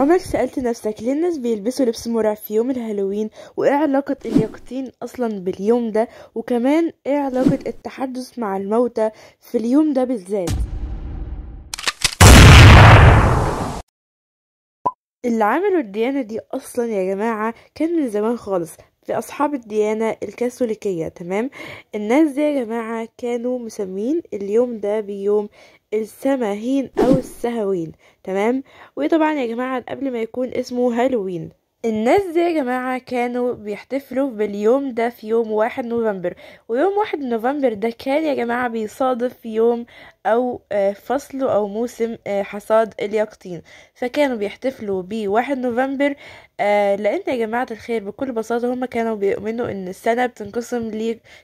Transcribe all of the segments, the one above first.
عمرك سألت نفسك ليه الناس بيلبسوا لبس مرعب في يوم الهالوين وايه علاقة اليقطين اصلا باليوم ده وكمان ايه علاقة التحدث مع الموتى في اليوم ده بالذات اللي عملوا الديانة دي أصلا يا جماعة كان من زمان خالص في أصحاب الديانة الكاثوليكية تمام الناس دي يا جماعة كانوا مسمين اليوم ده بيوم السماهين أو السهوين تمام وطبعا يا جماعة قبل ما يكون اسمه هالوين الناس دي يا جماعة كانوا بيحتفلوا باليوم ده في يوم واحد نوفمبر ويوم واحد نوفمبر ده كان يا جماعة بيصادف يوم أو آه، فصل أو موسم آه، حصاد اليقطين فكانوا بيحتفلوا بواحد نوفمبر آه، لأن يا جماعة الخير بكل بساطة هما كانوا بيؤمنوا إن السنة بتنقسم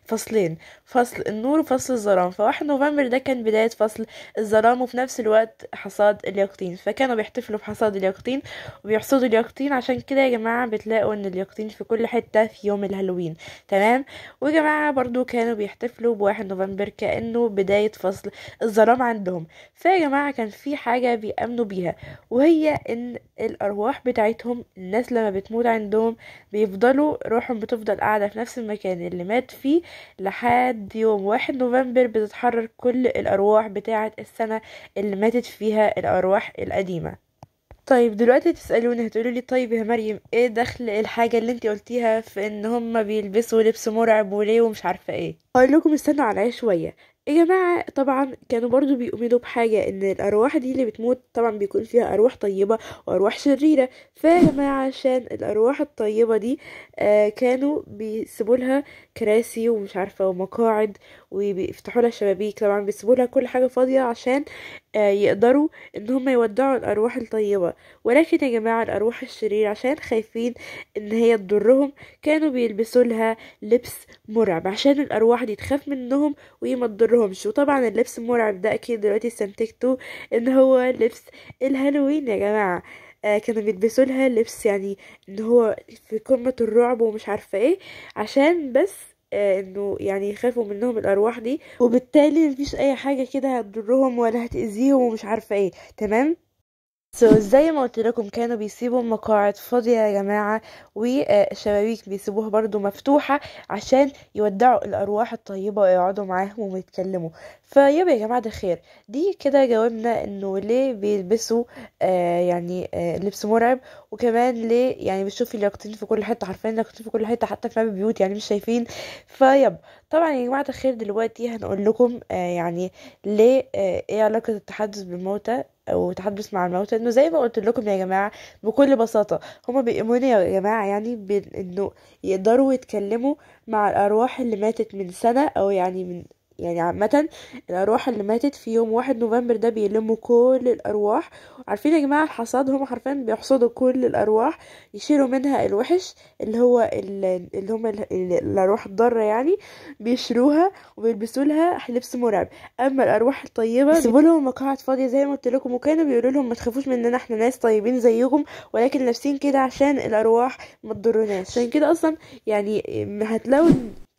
لفصلين فصل النور وفصل الظلام فواحد نوفمبر ده كان بداية فصل الظلام وفي نفس الوقت حصاد اليقطين فكانوا بيحتفلوا بحصاد اليقطين وبيحصدوا اليقطين عشان كده يا جماعة بتلاقوا إن اليقطين في كل حتة في يوم الهالوين تمام ويا جماعة برضو كانوا بيحتفلوا بواحد نوفمبر كأنه بداية فصل الظلام عندهم فيا جماعة كان في حاجة بيأمنوا بيها وهي إن الأرواح بتاعتهم الناس الناس لما بتموت عندهم بيفضلوا روحهم بتفضل قاعدة في نفس المكان اللي مات فيه لحد يوم واحد نوفمبر بتتحرر كل الأرواح بتاعة السنة اللي ماتت فيها الأرواح القديمة طيب دلوقتي تسألوني هتقولوا لي طيب يا مريم ايه دخل الحاجة اللي انت قلتيها في ان هما بيلبسوا لبس مرعب وليه ومش عارفة ايه هقول لكم استنوا عليا شوية يا جماعة طبعا كانوا برضو بيؤمنوا بحاجة ان الارواح دي اللي بتموت طبعا بيكون فيها ارواح طيبة وارواح شريرة فيا جماعة عشان الارواح الطيبة دي آه كانوا بيسيبوا لها كراسي ومش عارفة ومقاعد وبيفتحوا لها شبابيك طبعا بيسيبوا لها كل حاجة فاضية عشان آه، يقدروا ان هم يودعوا الارواح الطيبة ولكن يا جماعة الارواح الشريرة عشان خايفين ان هي تضرهم كانوا بيلبسوا لها لبس مرعب عشان الارواح دي تخاف منهم وهي ما تضرهمش وطبعا اللبس المرعب ده اكيد دلوقتي استنتجته ان هو لبس الهالوين يا جماعة آه، كانوا بيلبسوا لها لبس يعني ان هو في قمة الرعب ومش عارفة ايه عشان بس آه، انه يعني يخافوا منهم الارواح دي وبالتالي مفيش اي حاجه كده هتضرهم ولا هتاذيهم ومش عارفه ايه تمام سو so, زي ما قلت لكم كانوا بيسيبوا مقاعد فاضية يا جماعة وشبابيك بيسيبوها برضو مفتوحة عشان يودعوا الأرواح الطيبة ويقعدوا معاهم ويتكلموا فيبقى يا جماعة ده خير دي كده جاوبنا انه ليه بيلبسوا آه يعني آه لبس مرعب وكمان ليه يعني بتشوفي اللي في كل حته حرفيا اللي في كل حته حتى في باب بيوت يعني مش شايفين فيب طبعا يا جماعه الخير دلوقتي هنقول لكم آه يعني ليه آه ايه علاقه التحدث بالموتى او تحدث مع الموتى انه زي ما قلت لكم يا جماعه بكل بساطه هما بيؤمنوا يا جماعه يعني بانه يقدروا يتكلموا مع الارواح اللي ماتت من سنه او يعني من يعني عامة الأرواح اللي ماتت في يوم واحد نوفمبر ده بيلموا كل الأرواح عارفين يا جماعة الحصاد هم حرفيا بيحصدوا كل الأرواح يشيلوا منها الوحش اللي هو اللي هم الأرواح الضارة يعني بيشروها وبيلبسوا لها لبس مرعب أما الأرواح الطيبة بيسيبوا لهم مقاعد فاضية زي ما قلت لكم وكانوا بيقولوا لهم ما تخافوش مننا احنا ناس طيبين زيكم ولكن لابسين كده عشان الأرواح ما تضرناش عشان كده أصلا يعني هتلاقوا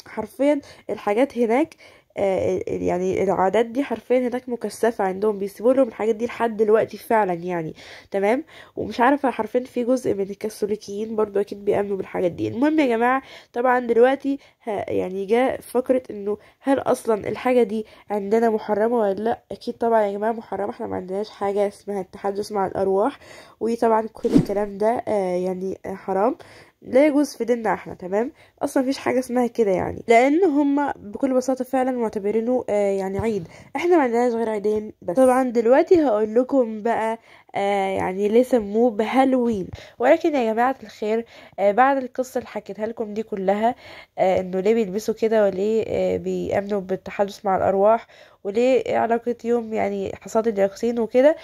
حرفيا الحاجات هناك آه، يعني العادات دي حرفيا هناك مكثفة عندهم بيسيبوا لهم الحاجات دي لحد دلوقتي فعلا يعني تمام ومش عارفة حرفيا في جزء من الكاثوليكيين برضو أكيد بيأمنوا بالحاجات دي المهم يا جماعة طبعا دلوقتي يعني جاء فكرة إنه هل أصلا الحاجة دي عندنا محرمة ولا لأ أكيد طبعا يا جماعة محرمة احنا ما عندناش حاجة اسمها التحدث مع الأرواح وطبعا كل الكلام ده آه، يعني حرام لا يجوز في ديننا احنا تمام اصلا مفيش حاجه اسمها كده يعني لان هم بكل بساطه فعلا معتبرينه آه يعني عيد احنا ما عندناش غير عيدين بس طبعا دلوقتي هقول لكم بقى آه، يعني ليه سموه بهالوين ولكن يا جماعة الخير آه، بعد القصة اللي حكيتها لكم دي كلها آه، انه ليه بيلبسوا كده وليه بيأمنوا بالتحدث مع الأرواح وليه علاقة يوم يعني حصاد اليقطين وكده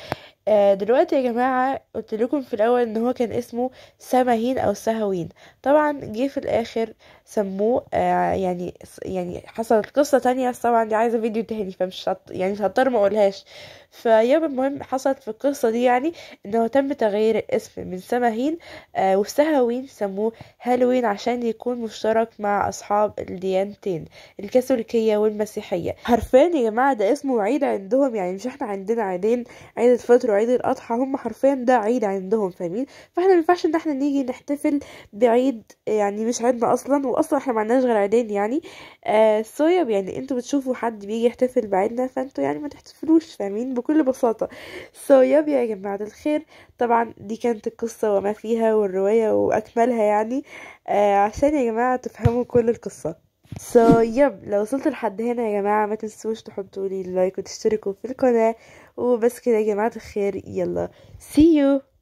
دلوقتي يا جماعة قلت لكم في الأول إن هو كان اسمه سماهين أو سهوين طبعا جه في الآخر سموه يعني يعني حصلت قصة تانية طبعا دي عايزة فيديو تاني فمش يعني مش هضطر ما أقولهاش فيوم المهم حصلت في القصة دي يعني انه تم تغيير الاسم من سماهين آه وسهوين سموه هالوين عشان يكون مشترك مع اصحاب الديانتين الكاثوليكية والمسيحية حرفيا يا جماعة ده اسمه عيد عندهم يعني مش احنا عندنا عيدين عيد الفطر وعيد الاضحى هم حرفيا ده عيد عندهم فاهمين فاحنا مينفعش ان احنا نيجي نحتفل بعيد يعني مش عيدنا اصلا واصلا احنا معناش غير عيدين يعني آه سويا يعني انتوا بتشوفوا حد بيجي يحتفل بعيدنا فانتوا يعني ما تحتفلوش فاهمين بكل بساطة سو so, يب يا جماعة الخير طبعا دي كانت القصة وما فيها والرواية وأكملها يعني آه عشان يا جماعة تفهموا كل القصة سو so, يب لو وصلتوا لحد هنا يا جماعة ما تنسوش تحطوا لي لايك وتشتركوا في القناة وبس كده يا جماعة الخير يلا سي يو